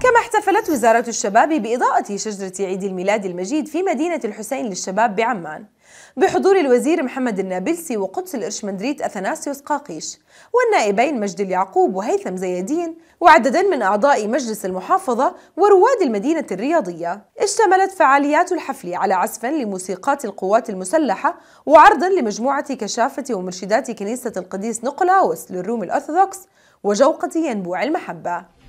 كما احتفلت وزارة الشباب بإضاءة شجرة عيد الميلاد المجيد في مدينة الحسين للشباب بعمان بحضور الوزير محمد النابلسي وقدس الإرشمندريت أثناسيوس قاقيش والنائبين مجد اليعقوب وهيثم زيدين وعددا من أعضاء مجلس المحافظة ورواد المدينة الرياضية اشتملت فعاليات الحفل على عزف لموسيقات القوات المسلحة وعرضا لمجموعة كشافة ومرشدات كنيسة القديس نقلاوس للروم الأرثوذكس وجوقة ينبوع المحبة